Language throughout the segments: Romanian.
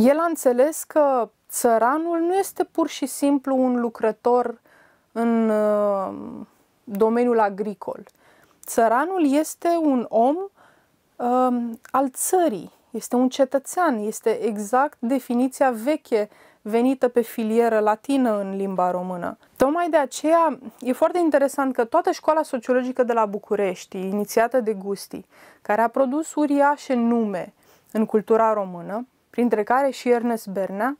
El a înțeles că țăranul nu este pur și simplu un lucrător în uh, domeniul agricol. Țăranul este un om uh, al țării, este un cetățean, este exact definiția veche venită pe filieră latină în limba română. Tocmai de aceea e foarte interesant că toată școala sociologică de la București, inițiată de Gusti, care a produs uriașe nume în cultura română, printre care și Ernest Bernea,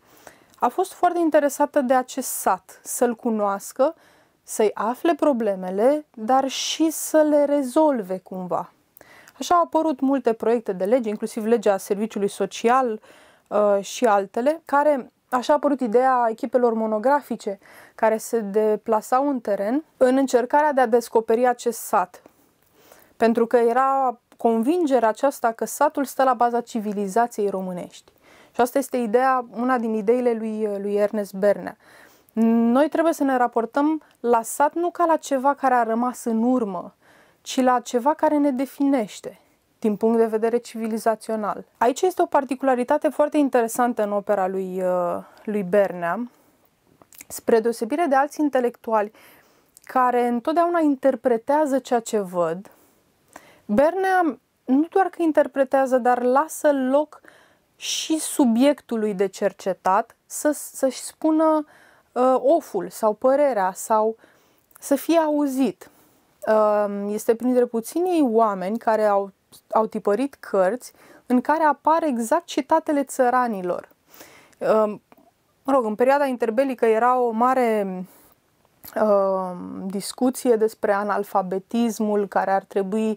a fost foarte interesată de acest sat, să-l cunoască, să-i afle problemele, dar și să le rezolve cumva. Așa au apărut multe proiecte de lege, inclusiv legea serviciului social uh, și altele, care Așa a apărut ideea echipelor monografice care se deplasau în teren în încercarea de a descoperi acest sat. Pentru că era convingerea aceasta că satul stă la baza civilizației românești. Și asta este ideea, una din ideile lui, lui Ernest Berne. Noi trebuie să ne raportăm la sat nu ca la ceva care a rămas în urmă, ci la ceva care ne definește din punct de vedere civilizațional. Aici este o particularitate foarte interesantă în opera lui, uh, lui Bernea, spre deosebire de alți intelectuali care întotdeauna interpretează ceea ce văd, Bernea nu doar că interpretează, dar lasă loc uh, și subiectului de cercetat să, să-și spună uh, oful sau părerea sau să fie auzit. Uh, este printre puținii oameni care au, au tipărit cărți în care apar exact citatele țăranilor. Uh, mă rog, în perioada interbelică era o mare uh, discuție despre analfabetismul care ar trebui uh,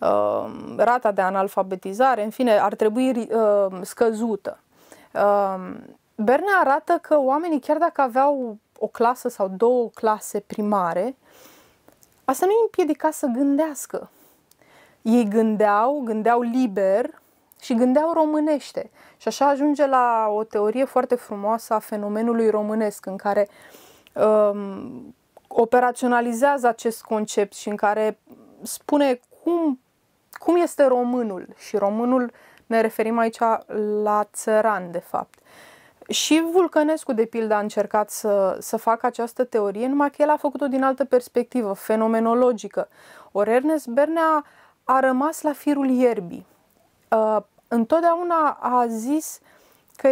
Uh, rata de analfabetizare, în fine, ar trebui uh, scăzută. Uh, Berna arată că oamenii, chiar dacă aveau o clasă sau două clase primare, asta nu îi împiedica să gândească. Ei gândeau, gândeau liber și gândeau românește. Și așa ajunge la o teorie foarte frumoasă a fenomenului românesc, în care um, operaționalizează acest concept și în care spune cum cum este românul? Și românul ne referim aici la țăran, de fapt. Și Vulcănescu, de pildă, a încercat să, să facă această teorie, numai că el a făcut-o din altă perspectivă, fenomenologică. Ori Ernest Bernea a rămas la firul ierbii. Uh, întotdeauna a zis că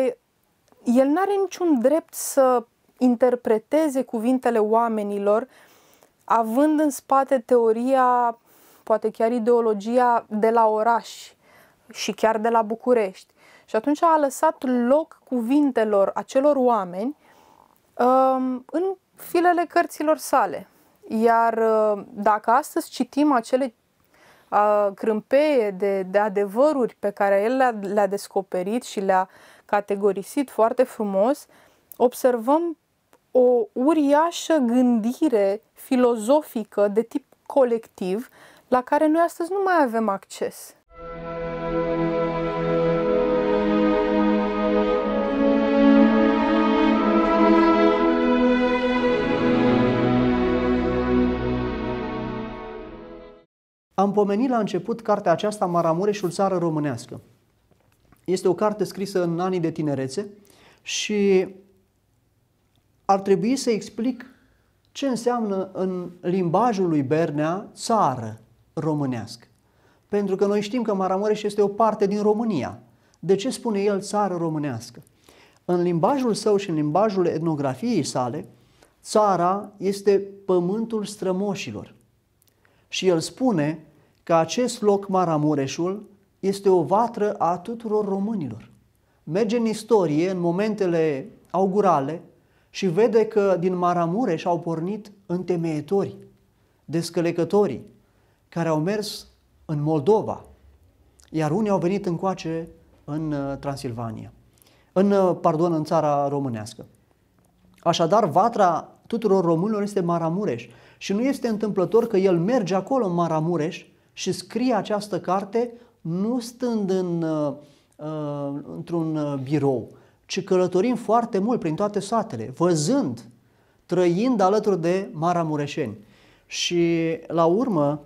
el nu are niciun drept să interpreteze cuvintele oamenilor având în spate teoria poate chiar ideologia de la oraș și chiar de la București. Și atunci a lăsat loc cuvintelor acelor oameni um, în filele cărților sale. Iar uh, dacă astăzi citim acele uh, crâmpeie de, de adevăruri pe care el le-a, le descoperit și le-a categorisit foarte frumos, observăm o uriașă gândire filozofică de tip colectiv la care noi astăzi nu mai avem acces. Am pomenit la început cartea aceasta Maramureșul țară românească. Este o carte scrisă în anii de tinerețe și ar trebui să explic ce înseamnă în limbajul lui Bernea țară, românească. Pentru că noi știm că Maramureș este o parte din România. De ce spune el țară românească? În limbajul său și în limbajul etnografiei sale, țara este pământul strămoșilor. Și el spune că acest loc, Maramureșul, este o vatră a tuturor românilor. Merge în istorie, în momentele augurale, și vede că din Maramureș au pornit întemeietorii, descălecătorii, care au mers în Moldova, iar unii au venit încoace în uh, Transilvania, în, uh, pardon, în țara românească. Așadar, vatra tuturor românilor este Maramureș și nu este întâmplător că el merge acolo în Maramureș și scrie această carte nu stând în, uh, într-un birou, ci călătorim foarte mult prin toate satele, văzând, trăind alături de maramureșeni. Și la urmă,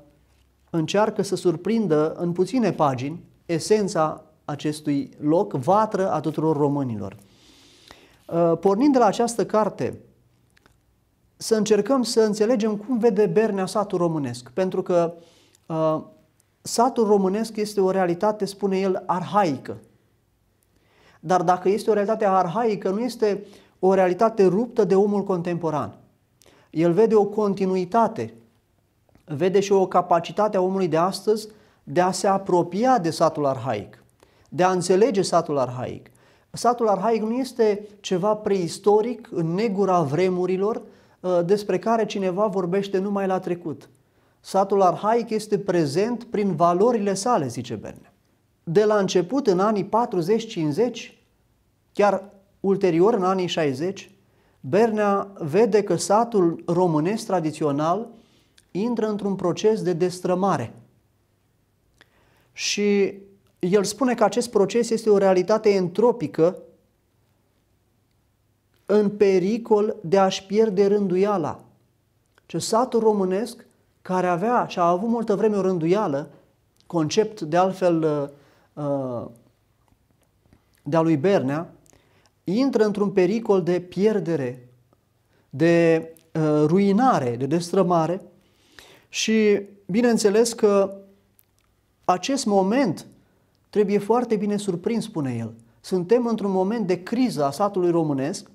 încearcă să surprindă în puține pagini esența acestui loc, vatră a tuturor românilor. Uh, pornind de la această carte, să încercăm să înțelegem cum vede Bernea satul românesc, pentru că uh, satul românesc este o realitate, spune el, arhaică. Dar dacă este o realitate arhaică, nu este o realitate ruptă de omul contemporan. El vede o continuitate vede și o capacitate a omului de astăzi de a se apropia de satul arhaic, de a înțelege satul arhaic. Satul arhaic nu este ceva preistoric în negura vremurilor uh, despre care cineva vorbește numai la trecut. Satul arhaic este prezent prin valorile sale, zice Berne. De la început, în anii 40-50, chiar ulterior, în anii 60, Bernea vede că satul românesc tradițional intră într-un proces de destrămare. Și el spune că acest proces este o realitate entropică în pericol de a-și pierde rânduiala. Ce satul românesc, care avea și a avut multă vreme o rânduială, concept de altfel uh, uh, de-a lui Bernea, intră într-un pericol de pierdere, de uh, ruinare, de destrămare, și bineînțeles că acest moment trebuie foarte bine surprins, spune el. Suntem într-un moment de criză a satului românesc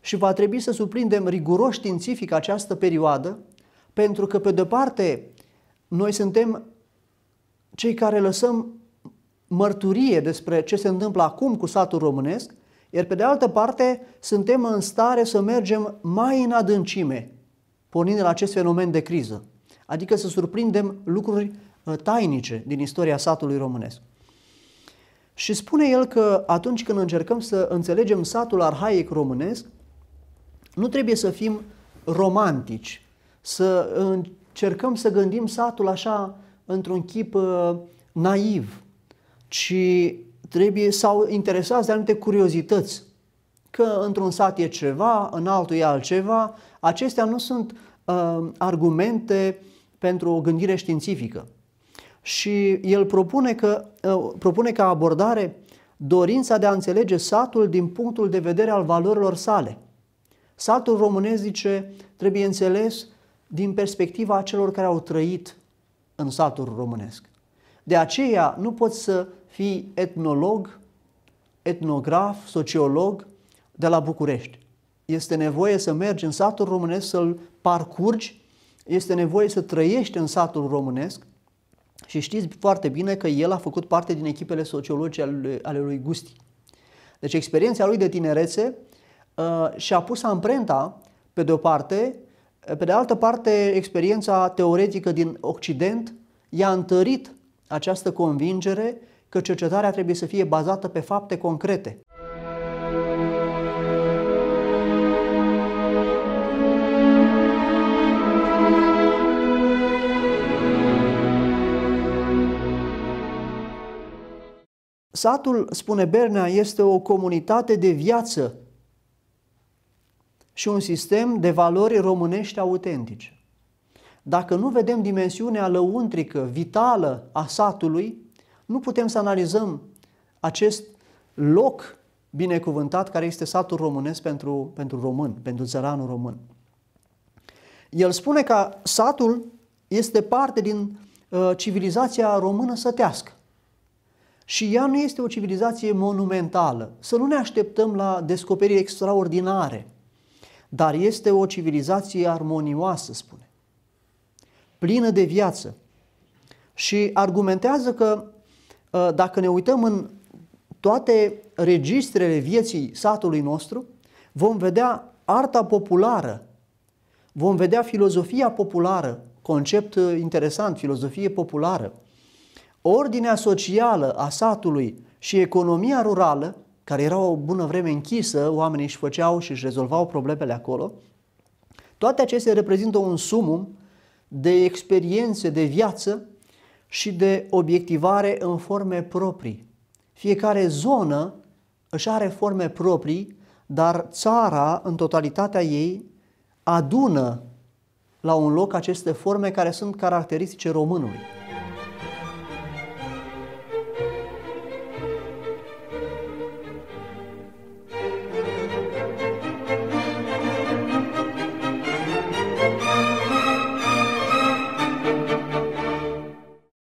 și va trebui să surprindem riguros științific această perioadă, pentru că, pe de parte, noi suntem cei care lăsăm mărturie despre ce se întâmplă acum cu satul românesc, iar pe de altă parte suntem în stare să mergem mai în adâncime, pornind de la acest fenomen de criză adică să surprindem lucruri uh, tainice din istoria satului românesc. Și spune el că atunci când încercăm să înțelegem satul arhaic românesc, nu trebuie să fim romantici, să încercăm să gândim satul așa într-un chip uh, naiv, ci trebuie sau interesați de anumite curiozități, că într-un sat e ceva, în altul e altceva, acestea nu sunt uh, argumente uh, pentru o gândire științifică. Și el propune, că, uh, propune ca abordare dorința de a înțelege satul din punctul de vedere al valorilor sale. Satul românesc, zice, trebuie înțeles din perspectiva celor care au trăit în satul românesc. De aceea nu poți să fii etnolog, etnograf, sociolog de la București. Este nevoie să mergi în satul românesc, să-l parcurgi este nevoie să trăiești în satul românesc și știți foarte bine că el a făcut parte din echipele sociologice ale lui Gusti. Deci experiența lui de tinerețe uh, și-a pus amprenta, pe de o parte, uh, pe de altă parte, experiența teoretică din Occident i-a întărit această convingere că cercetarea trebuie să fie bazată pe fapte concrete. Satul, spune Bernea, este o comunitate de viață și un sistem de valori românești autentice. Dacă nu vedem dimensiunea lăuntrică, vitală a satului, nu putem să analizăm acest loc binecuvântat care este satul românesc pentru, pentru român, pentru țăranul român. El spune că satul este parte din uh, civilizația română sătească. Și ea nu este o civilizație monumentală. Să nu ne așteptăm la descoperiri extraordinare, dar este o civilizație armonioasă, spune, plină de viață. Și argumentează că uh, dacă ne uităm în toate registrele vieții satului nostru, vom vedea arta populară, vom vedea filozofia populară, concept uh, interesant, filozofie populară, ordinea socială a satului și economia rurală, care era o bună vreme închisă, oamenii își făceau și își rezolvau problemele acolo, toate acestea reprezintă un sumum de experiențe de viață și de obiectivare în forme proprii. Fiecare zonă își are forme proprii, dar țara, în totalitatea ei, adună la un loc aceste forme care sunt caracteristice românului.